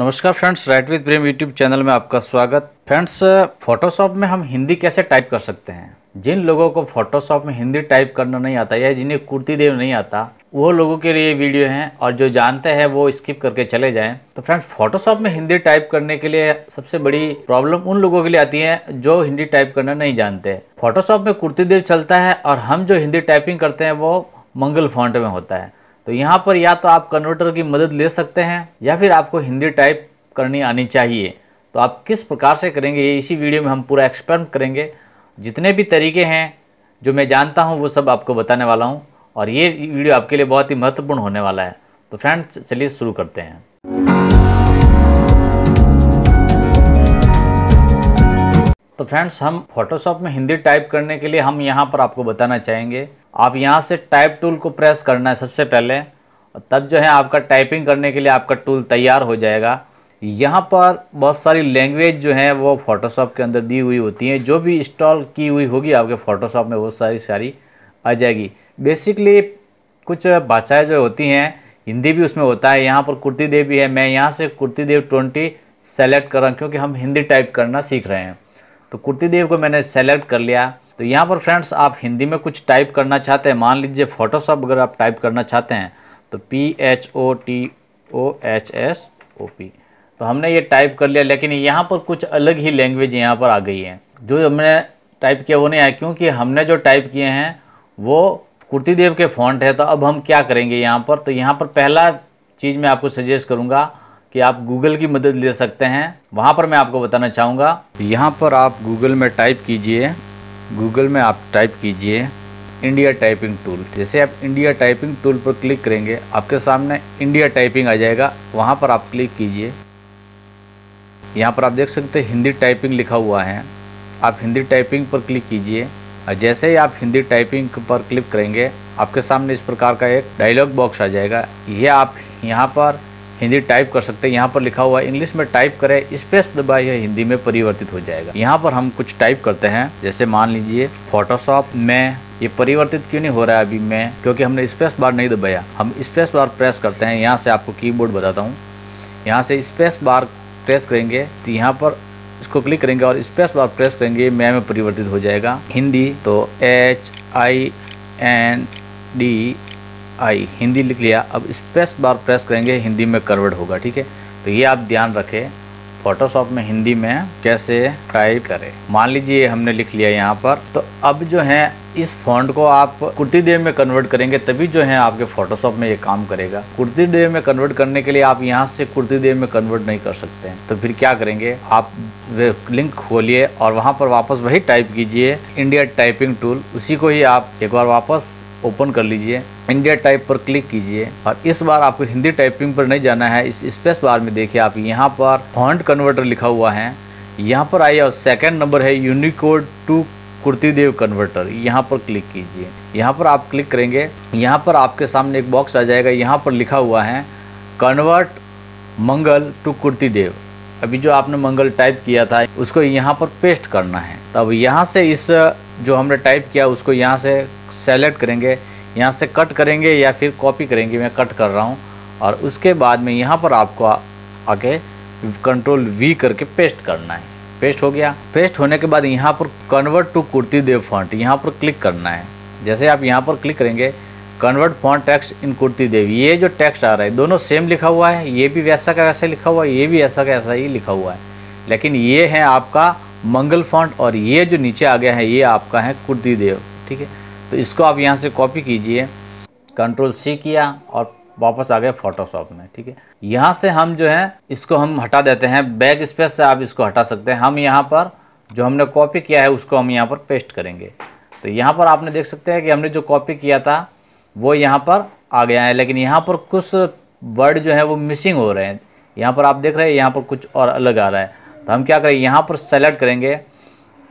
नमस्कार friends right with Prem YouTube channel में आपका स्वागत फ्रेंड्स फोटोशॉप में हम हिंदी कैसे टाइप कर सकते हैं जिन लोगों को फोटोशॉप में हिंदी टाइप करना नहीं आता या जिन्हें कुर्ती देव नहीं आता वो लोगों के लिए वीडियो हैं और जो जानते हैं वो स्किप करके चले जाएं तो फ्रेंड्स फोटोशॉप में हिंदी टाइप करने के लिए सबसे बड़ी प्रॉब्लम उन लोगों के लिए आती है जो हिंदी टाइप करना नहीं जानते फोटोशॉप में कुर्ती देव चलता है और हम जो हिंदी टाइपिंग करते हैं वो मंगल फॉन्ट में होता है तो यहाँ पर या तो आप कन्वर्टर की मदद ले सकते हैं या फिर आपको हिंदी टाइप करनी आनी चाहिए तो आप किस प्रकार से करेंगे ये इसी वीडियो में हम पूरा एक्सप्लेन करेंगे जितने भी तरीके हैं जो मैं जानता हूँ वो सब आपको बताने वाला हूँ और ये वीडियो आपके लिए बहुत ही महत्वपूर्ण होने वाला है तो फ्रेंड्स चलिए शुरू करते हैं तो फ्रेंड्स हम फोटोशॉप में हिंदी टाइप करने के लिए हम यहाँ पर आपको बताना चाहेंगे आप यहाँ से टाइप टूल को प्रेस करना है सबसे पहले और तब जो है आपका टाइपिंग करने के लिए आपका टूल तैयार हो जाएगा यहाँ पर बहुत सारी लैंग्वेज जो है वो फोटोशॉप के अंदर दी हुई होती हैं जो भी इंस्टॉल की हुई होगी आपके फ़ोटोशॉप में वो सारी सारी आ जाएगी बेसिकली कुछ भाषाएं जो होती हैं हिंदी भी उसमें होता है यहाँ पर कुर्ती देव भी है मैं यहाँ से कुर्ती देव ट्वेंटी सेलेक्ट कर रहा हूँ क्योंकि हम हिंदी टाइप करना सीख रहे हैं तो कुर्ती देव को मैंने सेलेक्ट कर लिया तो यहाँ पर फ्रेंड्स आप हिंदी में कुछ टाइप करना चाहते हैं मान लीजिए फोटोशॉप अगर आप टाइप करना चाहते हैं तो P H O T O H S O P तो हमने ये टाइप कर लिया लेकिन यहाँ पर कुछ अलग ही लैंग्वेज यहाँ पर आ गई है जो हमने टाइप किया वो नहीं आया क्योंकि हमने जो टाइप किए हैं वो कुर्तीदेव के फॉन्ट है तो अब हम क्या करेंगे यहाँ पर तो यहाँ पर पहला चीज़ मैं आपको सजेस्ट करूँगा कि आप गूगल की मदद ले सकते हैं वहाँ पर मैं आपको बताना चाहूँगा यहाँ पर आप गूगल में टाइप कीजिए गूगल में आप टाइप कीजिए इंडिया टाइपिंग टूल जैसे आप इंडिया टाइपिंग टूल पर क्लिक करेंगे आपके सामने इंडिया टाइपिंग आ जाएगा वहाँ पर आप क्लिक कीजिए यहाँ पर आप देख सकते हैं हिंदी टाइपिंग लिखा हुआ है आप हिंदी टाइपिंग पर क्लिक कीजिए और जैसे ही आप हिंदी टाइपिंग पर क्लिक करेंगे आपके सामने इस प्रकार का एक डायलॉग बॉक्स आ जाएगा यह आप यहाँ पर हिंदी टाइप कर सकते हैं यहाँ पर लिखा हुआ है इंग्लिश में टाइप करें स्पेस दबाए हिंदी में परिवर्तित हो जाएगा यहाँ पर हम कुछ टाइप करते हैं जैसे मान लीजिए फोटोशॉप में ये परिवर्तित क्यों नहीं हो रहा है अभी मैं क्योंकि हमने स्पेस बार नहीं दबाया हम स्पेस बार प्रेस करते हैं यहाँ से आपको कीबोर्ड बताता हूँ यहाँ से स्पेस बार प्रेस करेंगे तो यहाँ पर इसको क्लिक करेंगे और स्पेस बार प्रेस करेंगे मैं में परिवर्तित हो जाएगा हिंदी तो H I N D I Hindi लिख लिया अब स्पेस बार प्रेस करेंगे हिंदी में कन्वर्ट होगा ठीक है तो ये आप ध्यान रखें फोटोशॉप में हिंदी में कैसे टाइप करें मान लीजिए हमने लिख लिया यहाँ पर तो अब जो है इस फॉन्ट को आप कुर्ती देव में कन्वर्ट करेंगे तभी जो है आपके फोटोशॉप में ये काम करेगा कुर्ती डे में कन्वर्ट करने के लिए आप यहाँ से कुर्ती देव में कन्वर्ट नहीं कर सकते हैं तो फिर क्या करेंगे आप लिंक खोलिए और वहाँ पर वापस वही टाइप कीजिए इंडिया टाइपिंग टूल उसी को ही आप एक बार वापस ओपन कर लीजिए इंडिया टाइप पर क्लिक कीजिए और इस बार आपको हिंदी टाइपिंग पर नहीं जाना है इस स्पेस बार में देखिए आप यहाँ पर फॉन्ट कन्वर्टर लिखा हुआ है यहाँ पर आइए और सेकेंड नंबर है यूनिकोड टू कुर्तिदेव कन्वर्टर यहाँ पर क्लिक कीजिए यहाँ पर आप क्लिक करेंगे यहाँ पर आपके सामने एक बॉक्स आ जाएगा यहाँ पर लिखा हुआ है कन्वर्ट मंगल टू कुर्तिदेव अभी जो आपने मंगल टाइप किया था उसको यहाँ पर पेस्ट करना है तब यहाँ से इस जो हमने टाइप किया उसको यहाँ से सेलेक्ट करेंगे यहाँ से कट करेंगे या फिर कॉपी करेंगे मैं कट कर रहा हूँ और उसके बाद में यहाँ पर आपको आके कंट्रोल वी करके पेस्ट करना है पेस्ट हो गया पेस्ट होने के बाद यहाँ पर convert to Kruti Dev font यहाँ पर क्लिक करना है जैसे आप यहाँ पर क्लिक करेंगे convert font text in Kruti Dev ये जो टेक्स्ट आ रहा है दोनों सेम लिखा हुआ है ये भी वैसा का वैसा लिखा हुआ है ये भी ऐसा का ऐसा ही लिखा हुआ है लेकिन ये है आपका मंगल फॉन्ट और ये जो नीचे आ गया है ये आपका है कुर्ती देव ठीक है तो इसको आप यहाँ से कॉपी कीजिए कंट्रोल सी किया और वापस आ गए फोटोशॉप में ठीक है यहाँ से हम जो है इसको हम हटा देते हैं बैक स्पेस से आप इसको हटा सकते हैं हम यहाँ पर जो हमने कॉपी किया है उसको हम यहाँ पर पेस्ट करेंगे तो यहाँ पर आपने देख सकते हैं कि हमने जो कॉपी किया था वो यहाँ पर आ गया है लेकिन यहाँ पर कुछ वर्ड जो है वो मिसिंग हो रहे हैं यहाँ पर आप देख रहे हैं यहाँ पर कुछ और अलग आ रहा है तो हम क्या करें यहाँ पर सेलेक्ट करेंगे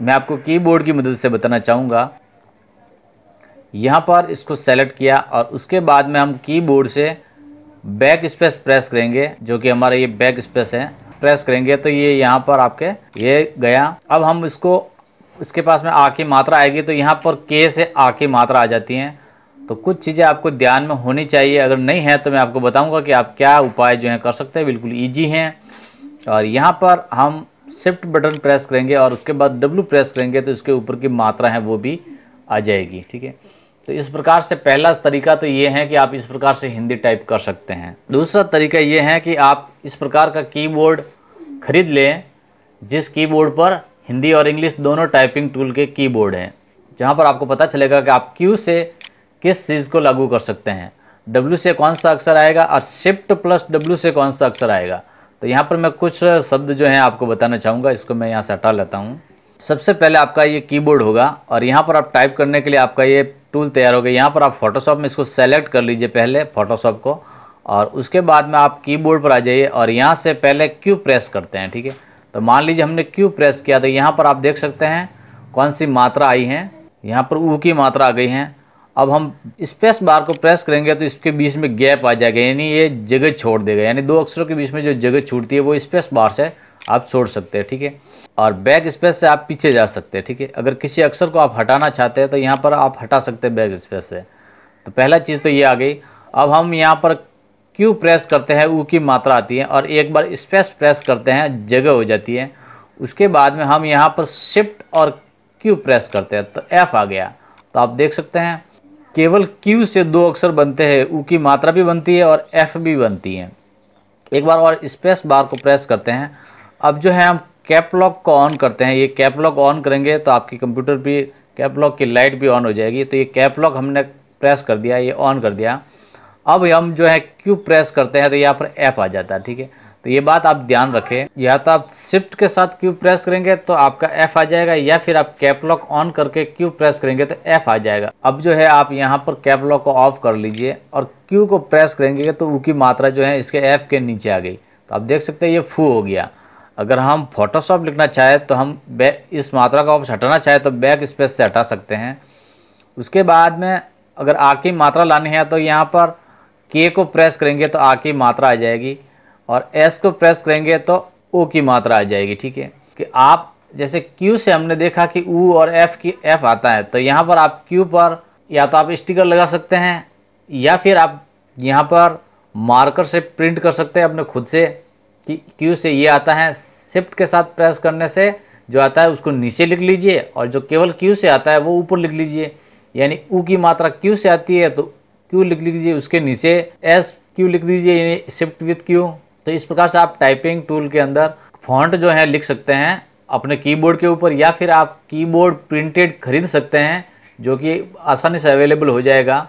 मैं आपको कीबोर्ड की मदद से बताना चाहूँगा यहाँ पर इसको सेलेक्ट किया और उसके बाद में हम कीबोर्ड से बैक स्पेस प्रेस करेंगे जो कि हमारा ये बैक स्पेस है प्रेस करेंगे तो ये यहाँ पर आपके ये गया अब हम इसको इसके पास में आ की मात्रा आएगी तो यहाँ पर के से आ की मात्रा आ जाती है तो कुछ चीज़ें आपको ध्यान में होनी चाहिए अगर नहीं है तो मैं आपको बताऊंगा कि आप क्या उपाय जो है कर सकते हैं बिल्कुल ईजी हैं और यहाँ पर हम शिफ्ट बटन प्रेस करेंगे और उसके बाद डब्लू प्रेस करेंगे तो इसके ऊपर की मात्रा है वो भी आ जाएगी ठीक है तो इस प्रकार से पहला तरीका तो ये है कि आप इस प्रकार से हिंदी टाइप कर सकते हैं दूसरा तरीका ये है कि आप इस प्रकार का कीबोर्ड खरीद लें जिस कीबोर्ड पर हिंदी और इंग्लिश दोनों टाइपिंग टूल के कीबोर्ड हैं जहाँ पर आपको पता चलेगा कि आप क्यू से किस चीज़ को लागू कर सकते हैं डब्ल्यू से कौन सा अक्षर आएगा और शिफ्ट प्लस डब्ल्यू से कौन सा अक्षर आएगा तो यहाँ पर मैं कुछ शब्द जो हैं आपको बताना चाहूँगा इसको मैं यहाँ से हटा लेता हूँ सबसे पहले आपका ये कीबोर्ड होगा और यहाँ पर आप टाइप करने के लिए आपका ये टूल तैयार हो गया यहाँ पर आप फोटोशॉप में इसको सेलेक्ट कर लीजिए पहले फोटोशॉप को और उसके बाद में आप कीबोर्ड पर आ जाइए और यहाँ से पहले क्यू प्रेस करते हैं ठीक है तो मान लीजिए हमने क्यू प्रेस किया तो यहाँ पर आप देख सकते हैं कौन सी मात्रा आई है यहाँ पर ऊ की मात्रा आ गई है अब हम स्पेस बार को प्रेस करेंगे तो इसके बीच में गैप आ जाएगा यानी ये जगह छोड़ देगा यानी दो अक्षरों के बीच में जो जगह छूटती है वो स्पेस बार से आप छोड़ सकते हैं ठीक है और बैक स्पेस से आप पीछे जा सकते हैं ठीक है अगर किसी अक्षर को आप हटाना चाहते हैं तो यहाँ पर आप हटा सकते हैं बैक स्पेस से तो पहला चीज़ तो ये आ गई अब हम यहाँ पर क्यू प्रेस करते हैं ऊ की मात्रा आती है और एक बार स्पेस प्रेस करते हैं जगह हो जाती है उसके बाद में हम यहाँ पर शिफ्ट और क्यू प्रेस करते हैं तो एफ आ गया तो आप देख सकते हैं केवल क्यू से दो अक्षर बनते हैं ऊ की मात्रा भी बनती है और एफ भी बनती है एक बार और स्पेस बार को प्रेस करते हैं अब जो है हम कैप लॉक को ऑन करते हैं ये कैप लॉक ऑन करेंगे तो आपकी कंप्यूटर भी कैप लॉक की लाइट भी ऑन हो जाएगी तो ये कैप लॉक हमने प्रेस कर दिया ये ऑन कर दिया अब हम जो है क्यू प्रेस करते हैं तो यहाँ पर ऐप आ जाता है ठीक है तो ये बात आप ध्यान रखें या तो आप शिफ्ट के साथ क्यू प्रेस करेंगे तो आपका एफ आ जाएगा या फिर आप कैप लॉक ऑन करके क्यू प्रेस करेंगे तो एफ आ जाएगा अब जो है आप यहाँ पर कैप लॉक को ऑफ कर लीजिए और क्यू को प्रेस करेंगे तो उसकी मात्रा जो है इसके एफ के नीचे आ गई तो आप देख सकते हैं ये फू हो गया अगर हम फोटोशॉप लिखना चाहें तो हम इस मात्रा को हटाना चाहें तो बैक स्पेस से हटा सकते हैं उसके बाद में अगर आ की मात्रा लानी है तो यहाँ पर के को प्रेस करेंगे तो आ की मात्रा आ जाएगी और एस को प्रेस करेंगे तो ओ की मात्रा आ जाएगी ठीक है कि आप जैसे क्यू से हमने देखा कि ऊ और एफ की एफ आता है तो यहाँ पर आप क्यू पर या तो आप स्टिकर लगा सकते हैं या फिर आप यहाँ पर मार्कर से प्रिंट कर सकते हैं अपने खुद से कि क्यू से ये आता है शिफ्ट के साथ प्रेस करने से जो आता है उसको नीचे लिख लीजिए और जो केवल क्यू से आता है वो ऊपर लिख लीजिए यानी ऊ की मात्रा क्यू से आती है तो क्यू लिख लीजिए उसके नीचे एस क्यू लिख दीजिए यानी शिफ्ट विथ क्यू तो इस प्रकार से आप टाइपिंग टूल के अंदर फॉन्ट जो है लिख सकते हैं अपने कीबोर्ड के ऊपर या फिर आप कीबोर्ड प्रिंटेड खरीद सकते हैं जो कि आसानी से अवेलेबल हो जाएगा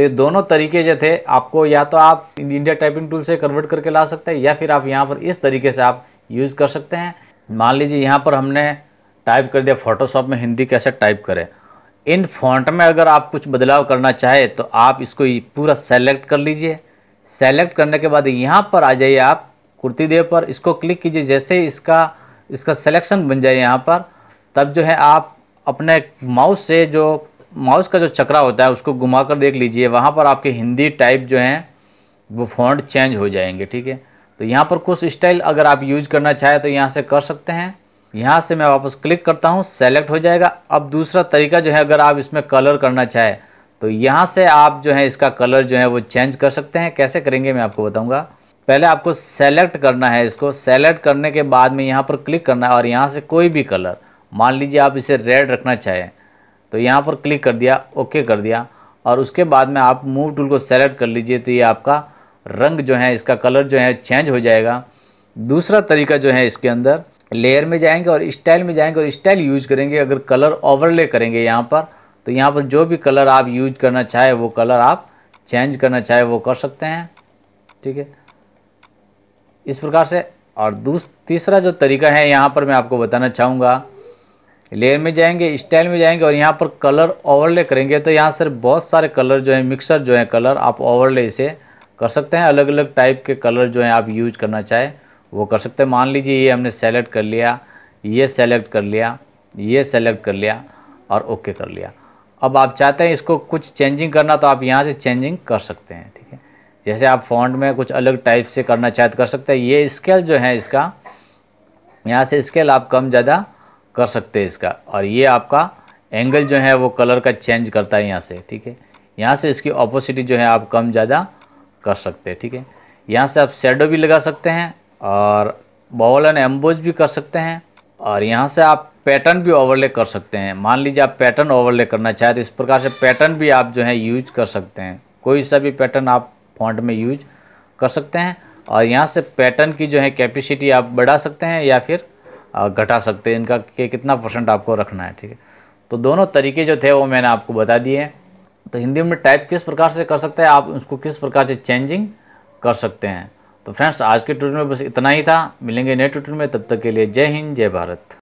तो ये दोनों तरीके जो थे आपको या तो आप इंडिया टाइपिंग टूल से कन्वर्ट करके ला सकते हैं या फिर आप यहाँ पर इस तरीके से आप यूज़ कर सकते हैं मान लीजिए यहाँ पर हमने टाइप कर दिया फोटोशॉप में हिंदी कैसे टाइप करें इन फॉन्ट में अगर आप कुछ बदलाव करना चाहे तो आप इसको पूरा सेलेक्ट कर लीजिए सेलेक्ट करने के बाद यहाँ पर आ जाइए आप कुर्ती देव पर इसको क्लिक कीजिए जैसे इसका इसका सिलेक्शन बन जाए यहाँ पर तब जो है आप अपने माउस से जो माउस का जो चक्रा होता है उसको घुमा कर देख लीजिए वहाँ पर आपके हिंदी टाइप जो हैं वो फॉन्ट चेंज हो जाएंगे ठीक है तो यहाँ पर कुछ स्टाइल अगर आप यूज करना चाहें तो यहाँ से कर सकते हैं यहाँ से मैं वापस क्लिक करता हूँ सेलेक्ट हो जाएगा अब दूसरा तरीका जो है अगर आप इसमें कलर करना चाहें तो यहाँ से आप जो है इसका कलर जो है वो चेंज कर सकते हैं कैसे करेंगे मैं आपको बताऊँगा पहले आपको सेलेक्ट करना है इसको सेलेक्ट करने के बाद में यहाँ पर क्लिक करना है और यहाँ से कोई भी कलर मान लीजिए आप इसे रेड रखना चाहें तो यहाँ पर क्लिक कर दिया ओके कर दिया और उसके बाद में आप मूव टूल को सेलेक्ट कर लीजिए तो ये आपका रंग जो है इसका कलर जो है चेंज हो जाएगा दूसरा तरीका जो है इसके अंदर लेयर में जाएंगे और स्टाइल में जाएंगे और स्टाइल यूज करेंगे अगर कलर ओवरले करेंगे यहाँ पर तो यहाँ पर जो भी कलर आप यूज करना चाहे वो कलर आप चेंज करना चाहे वो कर सकते हैं ठीक है इस प्रकार से और दूस तीसरा जो तरीका है यहाँ पर मैं आपको बताना चाहूँगा लेयर में जाएंगे स्टाइल में जाएंगे और यहाँ पर कलर ओवरले करेंगे तो यहाँ सर बहुत सारे कलर जो है मिक्सर जो है कलर आप ओवरले इसे कर सकते हैं अलग अलग टाइप के कलर जो हैं आप यूज करना चाहें वो कर सकते हैं मान लीजिए ये हमने सेलेक्ट कर लिया ये सेलेक्ट कर लिया ये सेलेक्ट कर लिया और ओके कर लिया अब आप चाहते हैं इसको कुछ चेंजिंग करना तो आप यहाँ से चेंजिंग कर सकते हैं ठीक है जैसे आप फॉन्ट में कुछ अलग टाइप से करना चाहते तो कर सकते हैं ये स्केल जो है इसका यहाँ से स्केल आप कम ज़्यादा कर सकते हैं इसका और ये आपका एंगल जो है वो कलर का चेंज करता है यहाँ से ठीक है यहाँ से इसकी ऑपोसिटी जो है आप कम ज़्यादा कर सकते हैं ठीक है यहाँ से आप शेडो भी लगा सकते हैं और बॉल एंड एम्बोज भी कर सकते हैं और यहाँ से आप पैटर्न भी ओवरले कर सकते हैं मान लीजिए आप पैटर्न ओवरले करना चाहें तो इस प्रकार से पैटर्न भी आप जो है यूज कर सकते हैं कोई सा भी पैटर्न आप फॉन्ट में यूज कर सकते हैं और यहाँ से पैटर्न की जो है कैपेसिटी आप बढ़ा सकते हैं या फिर घटा सकते हैं इनका कि कितना परसेंट आपको रखना है ठीक है तो दोनों तरीके जो थे वो मैंने आपको बता दिए तो हिंदी में टाइप किस प्रकार से कर सकते हैं आप उसको किस प्रकार से चेंजिंग कर सकते हैं तो फ्रेंड्स आज के ट्यूटोरियल में बस इतना ही था मिलेंगे नए ट्यूटोरियल में तब तक के लिए जय हिंद जय भारत